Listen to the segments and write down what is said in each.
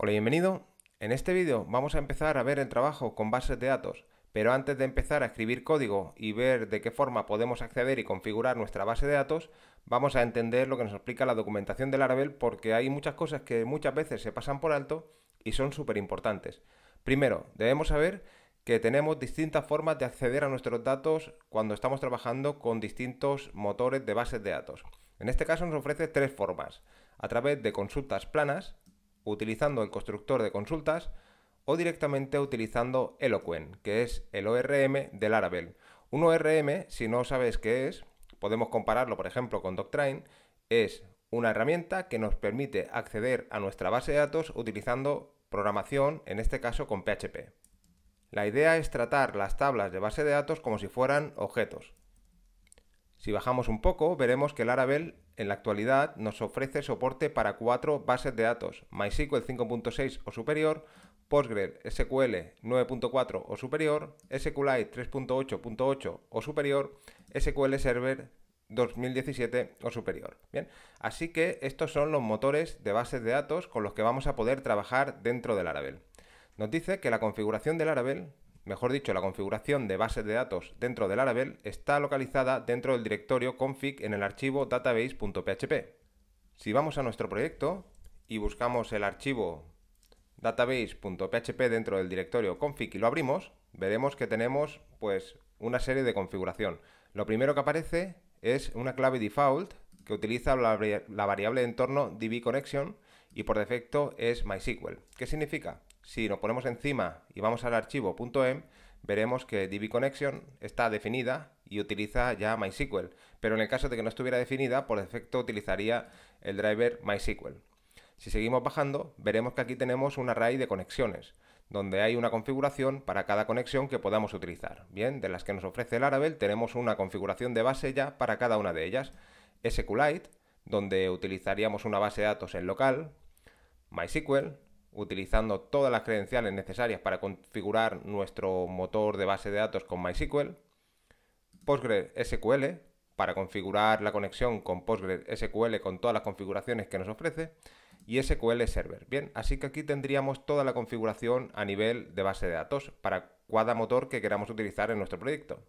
Hola, bienvenido. En este vídeo vamos a empezar a ver el trabajo con bases de datos, pero antes de empezar a escribir código y ver de qué forma podemos acceder y configurar nuestra base de datos, vamos a entender lo que nos explica la documentación de Laravel porque hay muchas cosas que muchas veces se pasan por alto y son súper importantes. Primero, debemos saber que tenemos distintas formas de acceder a nuestros datos cuando estamos trabajando con distintos motores de bases de datos. En este caso nos ofrece tres formas, a través de consultas planas, utilizando el constructor de consultas o directamente utilizando Eloquent, que es el ORM de Laravel. Un ORM, si no sabes qué es, podemos compararlo, por ejemplo, con Doctrine, es una herramienta que nos permite acceder a nuestra base de datos utilizando programación, en este caso con PHP. La idea es tratar las tablas de base de datos como si fueran objetos. Si bajamos un poco, veremos que Laravel en la actualidad nos ofrece soporte para cuatro bases de datos, MySQL 5.6 o superior, PostgreSQL 9.4 o superior, SQLite 3.8.8 o superior, SQL Server 2017 o superior. Bien, así que estos son los motores de bases de datos con los que vamos a poder trabajar dentro del Laravel. Nos dice que la configuración del Laravel Mejor dicho, la configuración de bases de datos dentro del Laravel está localizada dentro del directorio config en el archivo database.php. Si vamos a nuestro proyecto y buscamos el archivo database.php dentro del directorio config y lo abrimos, veremos que tenemos pues una serie de configuración. Lo primero que aparece es una clave default que utiliza la, la variable de entorno dbconnection y por defecto es MySQL. ¿Qué significa? si nos ponemos encima y vamos al archivo .em, veremos que connection está definida y utiliza ya MySQL, pero en el caso de que no estuviera definida, por defecto utilizaría el driver MySQL. Si seguimos bajando, veremos que aquí tenemos un array de conexiones, donde hay una configuración para cada conexión que podamos utilizar. Bien, de las que nos ofrece el Laravel tenemos una configuración de base ya para cada una de ellas. SQLite, donde utilizaríamos una base de datos en local, MySQL, utilizando todas las credenciales necesarias para configurar nuestro motor de base de datos con MySQL, PostgreSQL para configurar la conexión con PostgreSQL con todas las configuraciones que nos ofrece y SQL Server. Bien, así que aquí tendríamos toda la configuración a nivel de base de datos para cada motor que queramos utilizar en nuestro proyecto.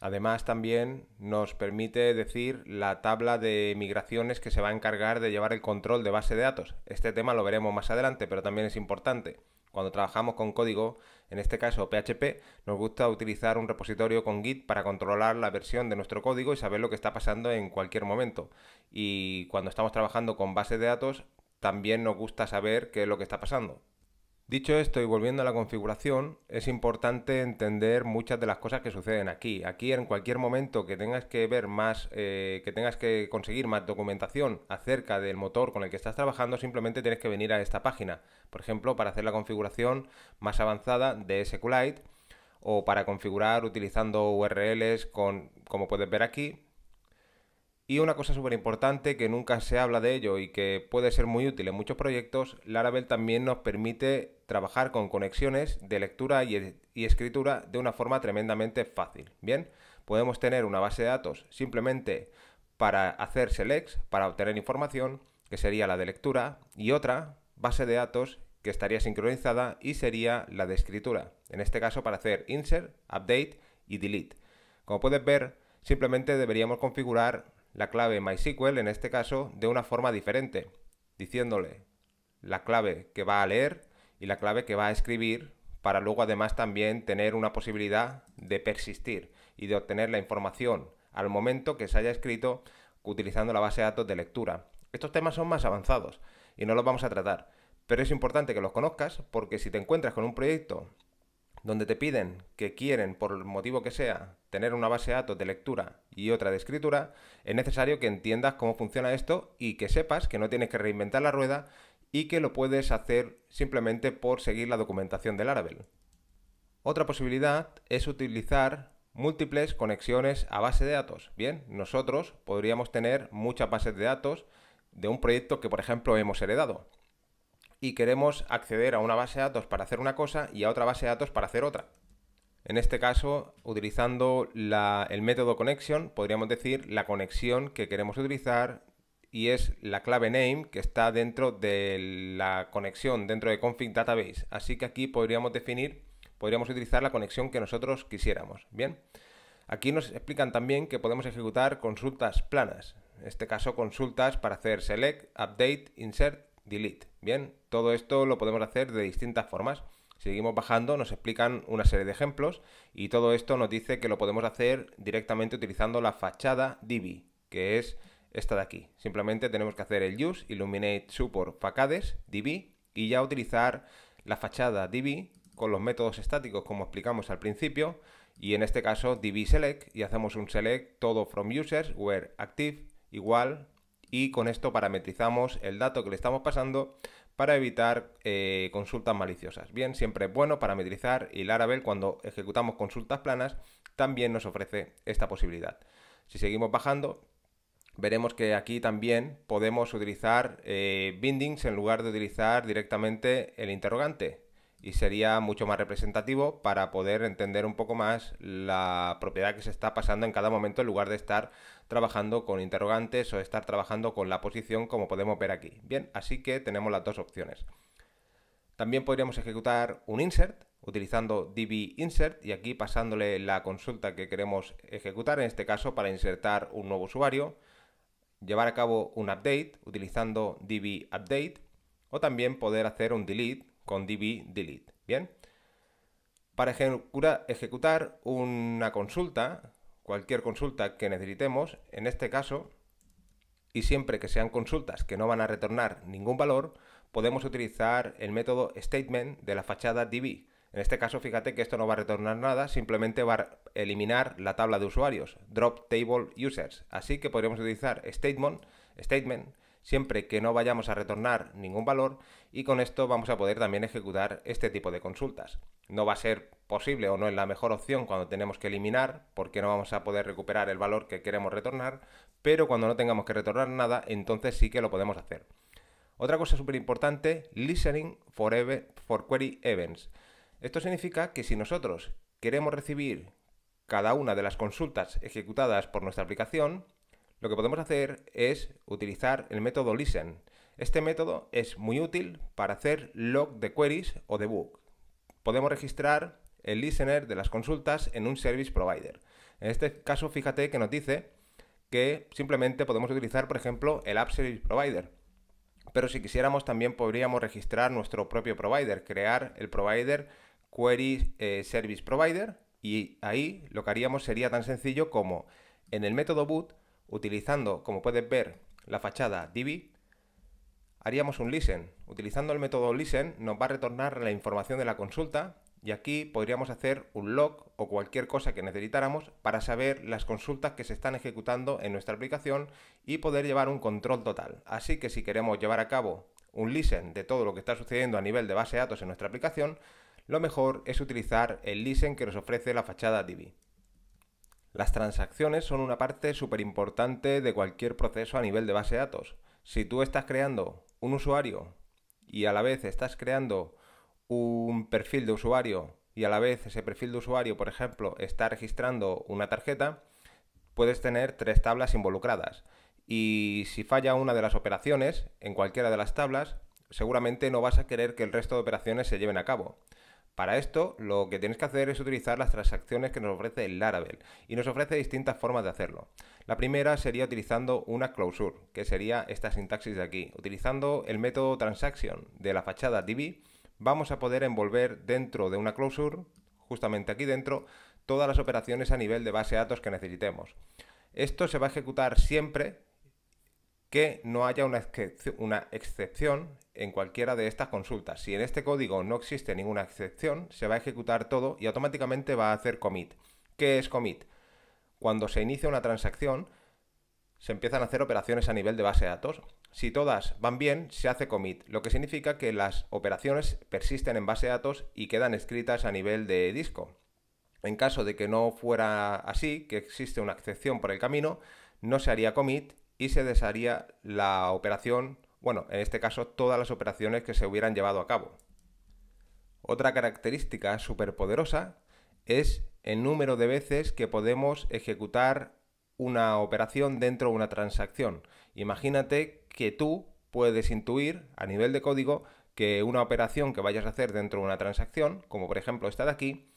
Además, también nos permite decir la tabla de migraciones que se va a encargar de llevar el control de base de datos. Este tema lo veremos más adelante, pero también es importante. Cuando trabajamos con código, en este caso PHP, nos gusta utilizar un repositorio con Git para controlar la versión de nuestro código y saber lo que está pasando en cualquier momento. Y cuando estamos trabajando con base de datos, también nos gusta saber qué es lo que está pasando. Dicho esto y volviendo a la configuración, es importante entender muchas de las cosas que suceden aquí. Aquí en cualquier momento que tengas que ver más, eh, que tengas que conseguir más documentación acerca del motor con el que estás trabajando, simplemente tienes que venir a esta página. Por ejemplo, para hacer la configuración más avanzada de SQLite o para configurar utilizando URLs con, como puedes ver aquí, y una cosa súper importante que nunca se habla de ello y que puede ser muy útil en muchos proyectos, Laravel también nos permite trabajar con conexiones de lectura y, escritura de una forma tremendamente fácil. Bien, podemos tener una base de datos simplemente para hacer selects, para obtener información, que sería la de lectura, y otra base de datos que estaría sincronizada y sería la de escritura. En este caso para hacer insert, update y delete. Como puedes ver, simplemente deberíamos configurar la clave MySQL, en este caso, de una forma diferente, diciéndole la clave que va a leer y la clave que va a escribir para luego además también tener una posibilidad de persistir y de obtener la información al momento que se haya escrito utilizando la base de datos de lectura. Estos temas son más avanzados y no los vamos a tratar, pero es importante que los conozcas porque si te encuentras con un proyecto donde te piden que quieren, por el motivo que sea, tener una base de datos de lectura y otra de escritura, es necesario que entiendas cómo funciona esto y que sepas que no tienes que reinventar la rueda y que lo puedes hacer simplemente por seguir la documentación del Laravel. Otra posibilidad es utilizar múltiples conexiones a base de datos. Bien, nosotros podríamos tener muchas bases de datos de un proyecto que, por ejemplo, hemos heredado y queremos acceder a una base de datos para hacer una cosa y a otra base de datos para hacer otra. En este caso, utilizando el método connection, podríamos decir la conexión que queremos utilizar y es la clave name que está dentro de la conexión, dentro de config database. Así que aquí podríamos definir, podríamos utilizar la conexión que nosotros quisiéramos. Bien, aquí nos explican también que podemos ejecutar consultas planas. En este caso, consultas para hacer select, update, insert delete. Bien, todo esto lo podemos hacer de distintas formas. Seguimos bajando, nos explican una serie de ejemplos y todo esto nos dice que lo podemos hacer directamente utilizando la fachada DB, que es esta de aquí. Simplemente tenemos que hacer el use illuminate support facades DB y ya utilizar la fachada DB con los métodos estáticos como explicamos al principio y en este caso DB select y hacemos un select todo from users where active igual y con esto parametrizamos el dato que le estamos pasando para evitar eh, consultas maliciosas. Bien, siempre es bueno parametrizar y Laravel cuando ejecutamos consultas planas también nos ofrece esta posibilidad. Si seguimos bajando, veremos que aquí también podemos utilizar eh, bindings en lugar de utilizar directamente el interrogante y sería mucho más representativo para poder entender un poco más la propiedad que se está pasando en cada momento en lugar de estar trabajando con interrogantes o estar trabajando con la posición como podemos ver aquí. Bien, así que tenemos las dos opciones. También podríamos ejecutar un insert utilizando db insert y aquí pasándole la consulta que queremos ejecutar, en este caso para insertar un nuevo usuario, llevar a cabo un update utilizando db update o también poder hacer un delete con db delete. Bien. Para ejecutar, una consulta, cualquier consulta que necesitemos, en este caso, y siempre que sean consultas que no van a retornar ningún valor, podemos utilizar el método statement de la fachada DB. En este caso, fíjate que esto no va a retornar nada, simplemente va a eliminar la tabla de usuarios, drop table users. Así que podríamos utilizar statement, statement siempre que no vayamos a retornar ningún valor y con esto vamos a poder también ejecutar este tipo de consultas. No va a ser posible o no es la mejor opción cuando tenemos que eliminar porque no vamos a poder recuperar el valor que queremos retornar, pero cuando no tengamos que retornar nada, entonces sí que lo podemos hacer. Otra cosa súper importante, listening for, for query events. Esto significa que si nosotros queremos recibir cada una de las consultas ejecutadas por nuestra aplicación, lo que podemos hacer es utilizar el método listen. Este método es muy útil para hacer log de queries o de book Podemos registrar el listener de las consultas en un service provider. En este caso, fíjate que nos dice que simplemente podemos utilizar, por ejemplo, el App Service Provider. Pero si quisiéramos, también podríamos registrar nuestro propio provider, crear el provider Query eh, Service Provider. Y ahí lo que haríamos sería tan sencillo como en el método boot utilizando, como puedes ver, la fachada Divi, haríamos un listen. Utilizando el método listen nos va a retornar la información de la consulta y aquí podríamos hacer un log o cualquier cosa que necesitáramos para saber las consultas que se están ejecutando en nuestra aplicación y poder llevar un control total. Así que si queremos llevar a cabo un listen de todo lo que está sucediendo a nivel de base de datos en nuestra aplicación, lo mejor es utilizar el listen que nos ofrece la fachada DB. Las transacciones son una parte súper importante de cualquier proceso a nivel de base de datos. Si tú estás creando un usuario y a la vez estás creando un perfil de usuario y a la vez ese perfil de usuario, por ejemplo, está registrando una tarjeta, puedes tener tres tablas involucradas. Y si falla una de las operaciones en cualquiera de las tablas, seguramente no vas a querer que el resto de operaciones se lleven a cabo. Para esto, lo que tienes que hacer es utilizar las transacciones que nos ofrece el Laravel y nos ofrece distintas formas de hacerlo. La primera sería utilizando una closure, que sería esta sintaxis de aquí. Utilizando el método transaction de la fachada DB, vamos a poder envolver dentro de una closure, justamente aquí dentro, todas las operaciones a nivel de base de datos que necesitemos. Esto se va a ejecutar siempre que no haya una, una excepción en cualquiera de estas consultas. Si en este código no existe ninguna excepción, se va a ejecutar todo y automáticamente va a hacer commit. ¿Qué es commit? Cuando se inicia una transacción, se empiezan a hacer operaciones a nivel de base de datos. Si todas van bien, se hace commit, lo que significa que las operaciones persisten en base de datos y quedan escritas a nivel de disco. En caso de que no fuera así, que existe una excepción por el camino, no se haría commit y se desharía la operación, bueno, en este caso todas las operaciones que se hubieran llevado a cabo. Otra característica superpoderosa es el número de veces que podemos ejecutar una operación dentro de una transacción. Imagínate que tú puedes intuir a nivel de código que una operación que vayas a hacer dentro de una transacción, como por ejemplo esta de aquí,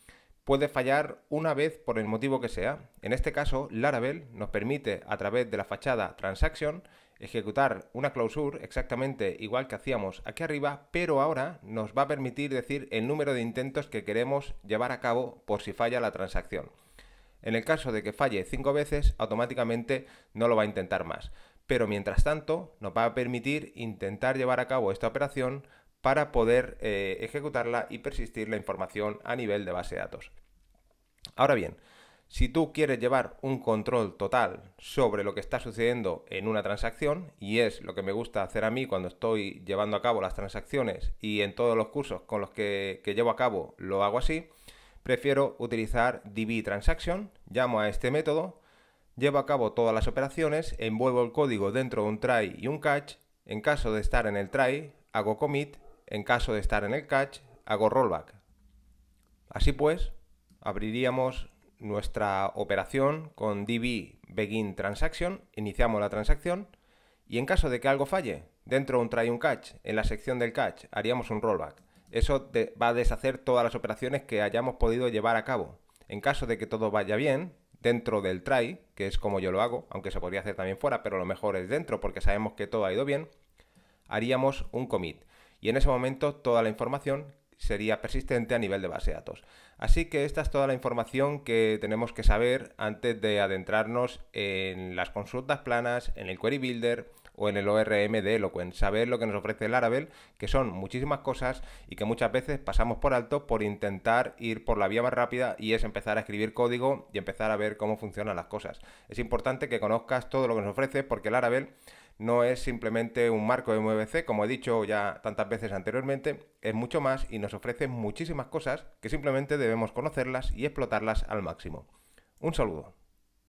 puede fallar una vez por el motivo que sea. En este caso, Laravel nos permite, a través de la fachada Transaction, ejecutar una clausura exactamente igual que hacíamos aquí arriba, pero ahora nos va a permitir decir el número de intentos que queremos llevar a cabo por si falla la transacción. En el caso de que falle cinco veces, automáticamente no lo va a intentar más. Pero mientras tanto, nos va a permitir intentar llevar a cabo esta operación para poder eh, ejecutarla y persistir la información a nivel de base de datos. Ahora bien, si tú quieres llevar un control total sobre lo que está sucediendo en una transacción, y es lo que me gusta hacer a mí cuando estoy llevando a cabo las transacciones y en todos los cursos con los que, que llevo a cabo lo hago así, prefiero utilizar DB Transaction, llamo a este método, llevo a cabo todas las operaciones, envuelvo el código dentro de un try y un catch, en caso de estar en el try, hago commit en caso de estar en el catch, hago rollback. Así pues, abriríamos nuestra operación con DB begin transaction, iniciamos la transacción y en caso de que algo falle, dentro de un try un catch, en la sección del catch haríamos un rollback. Eso va a deshacer todas las operaciones que hayamos podido llevar a cabo. En caso de que todo vaya bien, dentro del try, que es como yo lo hago, aunque se podría hacer también fuera, pero lo mejor es dentro porque sabemos que todo ha ido bien, haríamos un commit y en ese momento toda la información sería persistente a nivel de base de datos. Así que esta es toda la información que tenemos que saber antes de adentrarnos en las consultas planas, en el Query Builder o en el ORM de Eloquent. Saber lo que nos ofrece el Laravel, que son muchísimas cosas y que muchas veces pasamos por alto por intentar ir por la vía más rápida y es empezar a escribir código y empezar a ver cómo funcionan las cosas. Es importante que conozcas todo lo que nos ofrece porque el Laravel no es simplemente un marco de MVC, como he dicho ya tantas veces anteriormente, es mucho más y nos ofrece muchísimas cosas que simplemente debemos conocerlas y explotarlas al máximo. Un saludo.